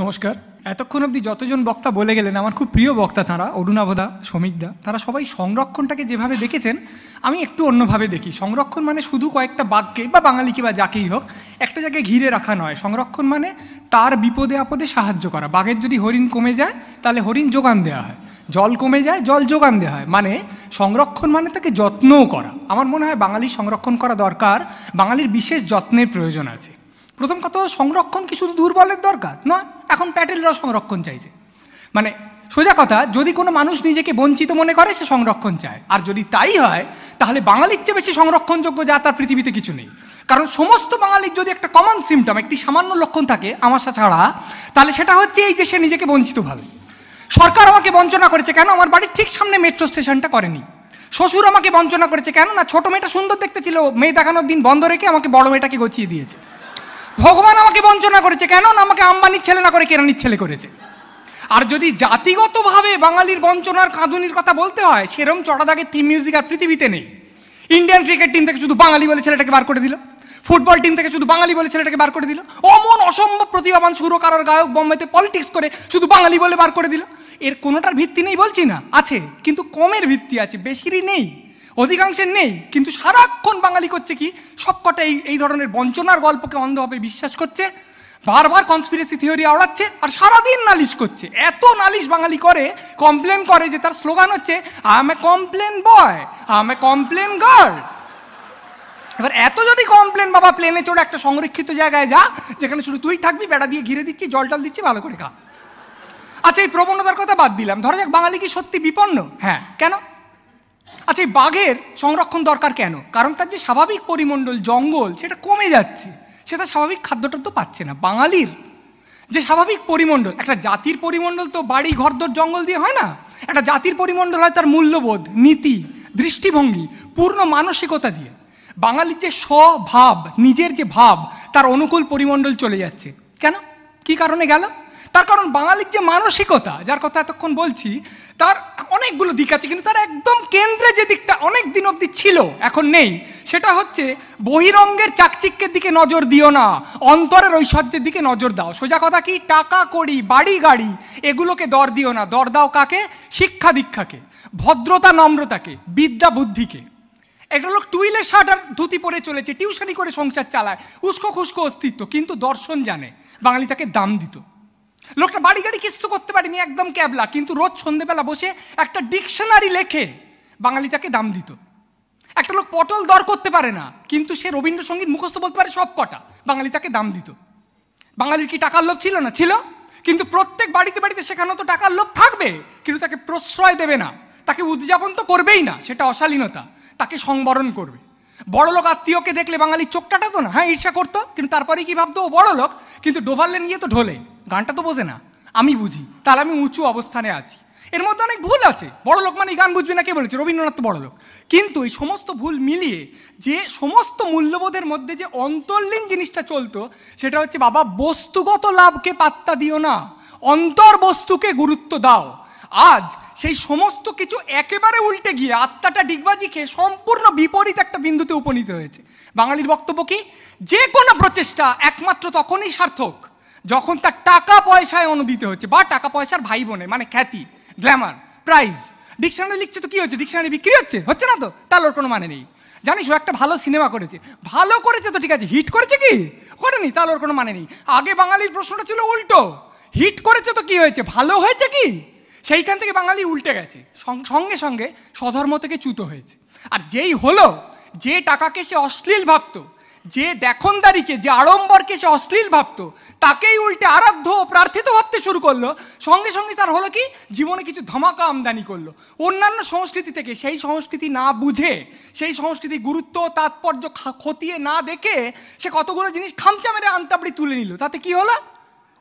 নমস্কার এতক্ষণ অবধি যতজন বক্তা বলে গেলেন আমার খুব প্রিয় বক্তা তাঁরা অরুণাভদা শ্রমিকদা তারা সবাই সংরক্ষণটাকে যেভাবে দেখেছেন আমি একটু অন্যভাবে দেখি সংরক্ষণ মানে শুধু কয়েকটা বাঘকে বা বাঙালিকে বা যাকেই হোক একটা জায়গায় ঘিরে রাখা নয় সংরক্ষণ মানে তার বিপদে আপদে সাহায্য করা বাঘের যদি হরিণ কমে যায় তাহলে হরিণ যোগান দেওয়া হয় জল কমে যায় জল যোগান দেওয়া হয় মানে সংরক্ষণ মানে তাকে যত্নও করা আমার মনে হয় বাঙালির সংরক্ষণ করা দরকার বাঙালির বিশেষ যত্নের প্রয়োজন আছে প্রথম কথা সংরক্ষণ কি শুধু দুর্বলের দরকার নয় এখন প্যাটেলরাও সংরক্ষণ চাইছে মানে সোজা কথা যদি কোনো মানুষ নিজেকে বঞ্চিত মনে করে সে সংরক্ষণ চায় আর যদি তাই হয় তাহলে বাঙালির চেয়ে বেশি সংরক্ষণযোগ্য যা তার পৃথিবীতে কিছু নেই কারণ সমস্ত বাঙালির যদি একটা কমন সিমটম একটি সামান্য লক্ষণ থাকে আমাশা ছাড়া তাহলে সেটা হচ্ছে এই যে সে নিজেকে বঞ্চিত ভাবে সরকার আমাকে বঞ্চনা করেছে কেন আমার বাড়ির ঠিক সামনে মেট্রো স্টেশনটা করেনি শ্বশুর আমাকে বঞ্চনা করেছে কেন না ছোটো মেয়েটা সুন্দর দেখতে ছিল মেয়ে দেখানোর দিন বন্ধ রেখে আমাকে বড় মেয়েটাকে গছিয়ে দিয়েছে ভগবান আমাকে বঞ্চনা করেছে কেন আমাকে আম্বানির ছেলে না করে কেরানির ছেলে করেছে আর যদি জাতিগতভাবে বাঙালির বঞ্চনার কাঁদুনির কথা বলতে হয় সেরম চড়া দাগের থিম মিউজিক আর পৃথিবীতে নেই ইন্ডিয়ান ক্রিকেট টিম থেকে শুধু বাঙালি বলে ছেলেটাকে বার করে দিল ফুটবল টিম থেকে শুধু বাঙালি বলে ছেলেটাকে বার করে দিল অমন অসম্ভব প্রতিভাবান সুরকার গায়ক বোম্বেতে পলিটিক্স করে শুধু বাঙালি বলে বার করে দিল এর কোনোটার ভিত্তি নেই বলছি না আছে কিন্তু কমের ভিত্তি আছে বেশিরই নেই অধিকাংশের নেই কিন্তু সারাক্ষণ বাঙালি করছে কি সবকটা এই এই ধরনের বঞ্চনার গল্পকে অন্ধভাবে বিশ্বাস করছে বারবার কনস্পিরেসি থিওরি আওড়াচ্ছে আর সারাদিন নালিশ করছে এত নালিশ বাঙালি করে কমপ্লেন করে যে তার স্লোগান হচ্ছে I'm a Complan boy I'm a Complan girl এবার এত যদি কমপ্লেন বাবা প্লেনে চড়ে একটা সংরক্ষিত জায়গায় যা যেখানে শুধু তুই থাকবি বেড়া দিয়ে ঘিরে দিচ্ছি জল টল দিচ্ছি ভালো করে খা আচ্ছা এই প্রবণতার কথা বাদ দিলাম ধরা যাক বাঙালি কি সত্যি বিপন্ন হ্যাঁ কেন আচ্ছা এই বাঘের সংরক্ষণ দরকার কেন কারণ তার যে স্বাভাবিক পরিমণ্ডল জঙ্গল সেটা কমে যাচ্ছে সে তার স্বাভাবিক খাদ্যটা তো পাচ্ছে না বাঙালির যে স্বাভাবিক পরিমণ্ডল একটা জাতির পরিমণ্ডল তো বাড়ি ঘরদোর জঙ্গল দিয়ে হয় না একটা জাতির পরিমণ্ডল হয় তার মূল্যবোধ নীতি দৃষ্টিভঙ্গি পূর্ণ মানসিকতা দিয়ে বাঙালির যে স্বভাব নিজের যে ভাব তার অনুকূল পরিমণ্ডল চলে যাচ্ছে কেন কি কারণে গেল তার কারণ বাঙালির যে মানসিকতা যার কথা এতক্ষণ বলছি তার অনেকগুলো দিক আছে কিন্তু তার একদম কেন্দ্রে যে দিকটা অনেক দিন অবধি ছিল এখন নেই সেটা হচ্ছে বহিরঙ্গের চাকচিক্যের দিকে নজর দিও না অন্তরের ঐশ্বর্যের দিকে নজর দাও সোজা কথা কি টাকা করি বাড়ি গাড়ি এগুলোকে দর দিও না দর দাও কাকে শিক্ষা দীক্ষাকে ভদ্রতা নম্রতাকে বিদ্যা বুদ্ধিকে একটা লোক টুইলে শার্ট আর ধুতি পরে চলেছে টিউশনি করে সংসার চালায় উস্কো খুস্কো অস্তিত্ব কিন্তু দর্শন জানে বাঙালি তাকে দাম দিত লোকটা বাড়ি গাড়ি কিচ্ছু করতে পারেনি একদম ক্যাবলা কিন্তু রোজ সন্ধেবেলা বসে একটা ডিকশনারি লেখে বাঙালি তাকে দাম দিত একটা লোক পটল দর করতে পারে না কিন্তু সে রবীন্দ্রসঙ্গীত মুখস্থ বলতে পারে সব কটা বাঙালি তাকে দাম দিত বাঙালির কি টাকার লোভ ছিল না ছিল কিন্তু প্রত্যেক বাড়িতে বাড়িতে সেখানে তো টাকার লোভ থাকবে কিন্তু তাকে প্রশ্রয় দেবে না তাকে উদযাপন তো করবেই না সেটা অশালীনতা তাকে সংবরণ করবে বড় লোক আত্মীয়কে দেখলে বাঙালির চোখ তো না হ্যাঁ ঈর্ষা করতো কিন্তু তারপরে কি ভাবতো ও বড় লোক কিন্তু ডোভারলেন গিয়ে তো ঢোলে গানটা তো বোঝে না আমি বুঝি তাহলে আমি উঁচু অবস্থানে আছি এর মধ্যে অনেক ভুল আছে বড় লোক মানে গান বুঝবে না কে বলেছে রবীন্দ্রনাথ তো বড় লোক কিন্তু এই সমস্ত ভুল মিলিয়ে যে সমস্ত মূল্যবোধের মধ্যে যে অন্তর্লীন জিনিসটা চলতো সেটা হচ্ছে বাবা বস্তুগত লাভকে পাত্তা দিও না অন্তর বস্তুকে গুরুত্ব দাও আজ সেই সমস্ত কিছু একেবারে উল্টে গিয়ে আত্মাটা ডিগবাজি খেয়ে সম্পূর্ণ বিপরীত একটা বিন্দুতে উপনীত হয়েছে বাঙালির বক্তব্য কি যে কোনো প্রচেষ্টা একমাত্র তখনই সার্থক যখন তার টাকা পয়সায় অনুদিত হচ্ছে বা টাকা পয়সার ভাই বোনে মানে খ্যাতি গ্ল্যামার প্রাইজ ডিকশনারি লিখছে তো কী হচ্ছে ডিকশনারি বিক্রি হচ্ছে হচ্ছে না তো তার ওর কোনো মানে নেই জানিস ও একটা ভালো সিনেমা করেছে ভালো করেছে তো ঠিক আছে হিট করেছে কি করেনি তাহলে ওর কোনো মানে নেই আগে বাঙালির প্রশ্নটা ছিল উল্টো হিট করেছে তো কি হয়েছে ভালো হয়েছে কি সেইখান থেকে বাঙালি উল্টে গেছে সঙ্গে সঙ্গে স্বধর্ম থেকে চ্যুত হয়েছে আর যেই হলো যে টাকাকে সে অশ্লীল ভাবতো যে দেখনদারিকে যে আড়ম্বরকে সে অশ্লীল ভাবত তাকেই উল্টে আরাধ্য প্রার্থিত ভাবতে শুরু করলো সঙ্গে সঙ্গে তার হলো কি জীবনে কিছু ধমাকা আমদানি করলো অন্যান্য সংস্কৃতি থেকে সেই সংস্কৃতি না বুঝে সেই সংস্কৃতি গুরুত্ব তাৎপর্য খতিয়ে না দেখে সে কতগুলো জিনিস খামচা মেরে আন্তাবড়ি তুলে নিল তাতে কি হলো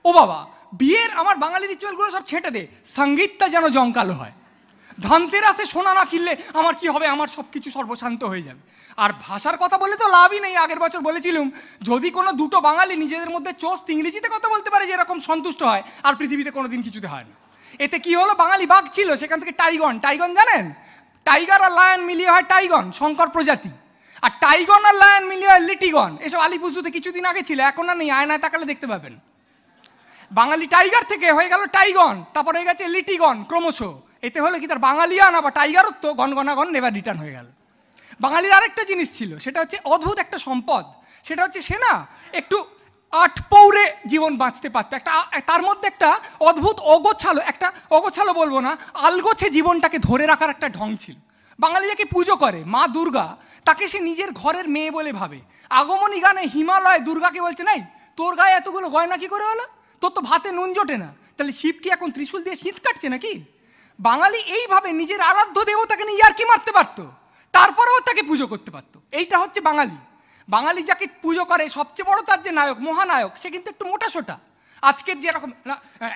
ও বাবা বিয়ের আমার বাঙালি রিচুয়ালগুলো সব ছেটে দে সঙ্গীতটা যেন জঙ্কালো হয় ধানতেরাসে সোনা না কিনলে আমার কি হবে আমার সব কিছু সর্বশান্ত হয়ে যাবে আর ভাষার কথা বলে তো লাভই নেই আগের বছর বলেছিলাম যদি কোনো দুটো বাঙালি নিজেদের মধ্যে চোস ইংরেজিতে কথা বলতে পারে যেরকম সন্তুষ্ট হয় আর পৃথিবীতে কোনো দিন কিছুতে হয় না এতে কি হলো বাঙালি বাঘ ছিল সেখান থেকে টাইগন টাইগন জানেন টাইগার আর লায়ন মিলিয়ে হয় টাইগন শঙ্কর প্রজাতি আর টাইগন আর লায়ন মিলিয়ে হয় লিটিগন এসব আলিপুজুতে কিছুদিন আগে ছিল এখন আর নেই আয়নায় তাকালে দেখতে পাবেন বাঙালি টাইগার থেকে হয়ে গেল টাইগন তারপর হয়ে গেছে লিটিগন ক্রমশ এতে হলে কি তার বাঙালিয়ানা বা টাইগারত্ব গনগনাগণ নেবার রিটার্ন হয়ে গেল বাঙালির আরেকটা জিনিস ছিল সেটা হচ্ছে অদ্ভুত একটা সম্পদ সেটা হচ্ছে সে না একটু আটপৌরে জীবন বাঁচতে পারত একটা তার মধ্যে একটা অদ্ভুত অগোছালো একটা অগোছালো বলবো না আলগোছে জীবনটাকে ধরে রাখার একটা ঢং ছিল বাঙালি যাকে পুজো করে মা দুর্গা তাকে সে নিজের ঘরের মেয়ে বলে ভাবে আগমনী গানে হিমালয় দুর্গাকে বলছে নাই তোর গায়ে এতগুলো গয়না কি করে হলো তোর তো ভাতে নুন জোটে না তাহলে শিব কি এখন ত্রিশূল দিয়ে শীত কাটছে নাকি বাঙালি এইভাবে নিজের আরাধ্য দেবতাকে নিয়ে ইয়ার্কি মারতে পারত তারপরেও তাকে পুজো করতে পারত এইটা হচ্ছে বাঙালি বাঙালি যাকে পুজো করে সবচেয়ে বড় তার যে নায়ক মহানায়ক সে কিন্তু একটু মোটা সোটা আজকের যে এরকম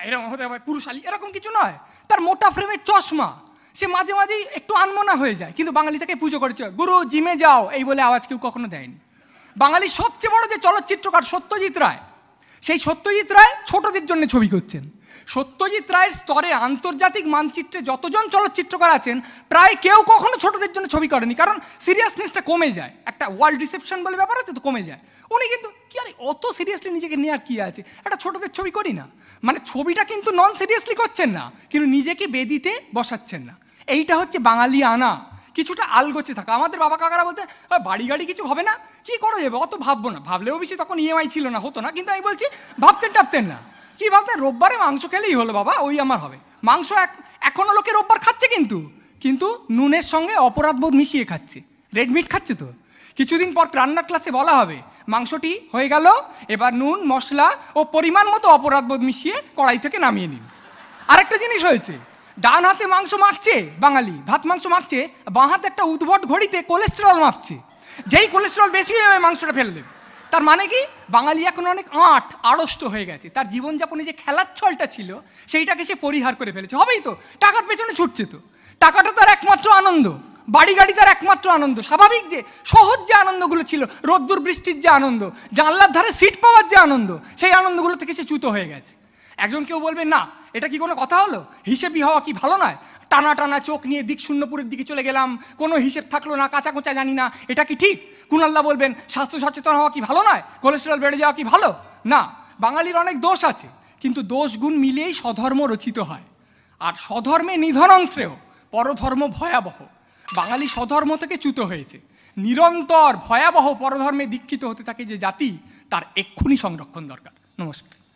এরকম হতে পারে পুরুষালী এরকম কিছু নয় তার মোটা ফ্রেমের চশমা সে মাঝে মাঝেই একটু আনমনা হয়ে যায় কিন্তু বাঙালি তাকে পুজো করেছে গুরু জিমে যাও এই বলে আওয়াজ কেউ কখনো দেয়নি বাঙালির সবচেয়ে বড় যে চলচ্চিত্রকার সত্যজিৎ রায় সেই সত্যজিৎ রায় ছোটদের জন্য ছবি করছেন সত্যজিৎ রায়ের স্তরে আন্তর্জাতিক মানচিত্রে যতজন চলচ্চিত্রকার আছেন প্রায় কেউ কখনো ছোটদের জন্য ছবি করেনি কারণ সিরিয়াসনেসটা কমে যায় একটা ওয়ার্ল্ড রিসেপশন বলে ব্যাপার হচ্ছে তো কমে যায় উনি কিন্তু কি আরে অত সিরিয়াসলি নিজেকে নেওয়ার কী আছে একটা ছোটদের ছবি করি না মানে ছবিটা কিন্তু নন সিরিয়াসলি করছেন না কিন্তু নিজেকে বেদিতে বসাচ্ছেন না এইটা হচ্ছে বাঙালি আনা কিছুটা আলগোছে থাকা আমাদের বাবা কাকারা বলতে বাড়ি গাড়ি কিছু হবে না কি করা যাবে অত ভাববো না ভাবলেও বেশি তখন ইএমআই e ছিল না হতো না কিন্তু আমি বলছি ভাবতেন টাপতেন না কি ভাবতেন রোববারে মাংস খেলেই হলো বাবা ওই আমার হবে মাংস এক এখনও লোকে রোববার খাচ্ছে কিন্তু কিন্তু নুনের সঙ্গে অপরাধবোধ মিশিয়ে খাচ্ছে রেডমিট খাচ্ছে তো কিছুদিন পর রান্নার ক্লাসে বলা হবে মাংসটি হয়ে গেল এবার নুন মশলা ও পরিমাণ মতো অপরাধবোধ মিশিয়ে কড়াই থেকে নামিয়ে নিন আরেকটা জিনিস হয়েছে ডান হাতে মাংস মাখছে বাঙালি ভাত মাংস মাখছে বাঁ হাতে একটা উদ্ভট ঘড়িতে কোলেস্টেরল মাখছে যেই কোলেস্টেরল বেশি হয়ে মাংসটা ফেলে দেবে তার মানে কি বাঙালি এখন অনেক আট আড়ষ্ট হয়ে গেছে তার জীবনযাপনে যে খেলার ছলটা ছিল সেইটাকে সে পরিহার করে ফেলেছে হবেই তো টাকার পেছনে ছুটছে তো টাকাটা তার একমাত্র আনন্দ বাড়ি গাড়ি তার একমাত্র আনন্দ স্বাভাবিক যে সহজ যে আনন্দগুলো ছিল রোদ্দুর বৃষ্টির যে আনন্দ জানলার ধারে সিট পাওয়ার যে আনন্দ সেই আনন্দগুলো থেকে সে চ্যুত হয়ে গেছে একজন কেউ বলবে না এটা কি কোনো কথা হলো হিসেবই হওয়া কি ভালো নয় টানা টানা চোখ নিয়ে দিক শূন্যপুরের দিকে চলে গেলাম কোনো হিসেব থাকলো না কাঁচা কোঁচা জানি না এটা কি ঠিক কুনাল্লা বলবেন স্বাস্থ্য সচেতন হওয়া কি ভালো নয় কোলেস্টেরল বেড়ে যাওয়া কি ভালো না বাঙালির অনেক দোষ আছে কিন্তু দোষগুণ মিলিয়েই স্বধর্ম রচিত হয় আর স্বধর্মে নিধনং শ্রেয় পরধর্ম ভয়াবহ বাঙালি স্বধর্ম থেকে চ্যুত হয়েছে নিরন্তর ভয়াবহ পরধর্মে দীক্ষিত হতে থাকে যে জাতি তার এক্ষুনি সংরক্ষণ দরকার নমস্কার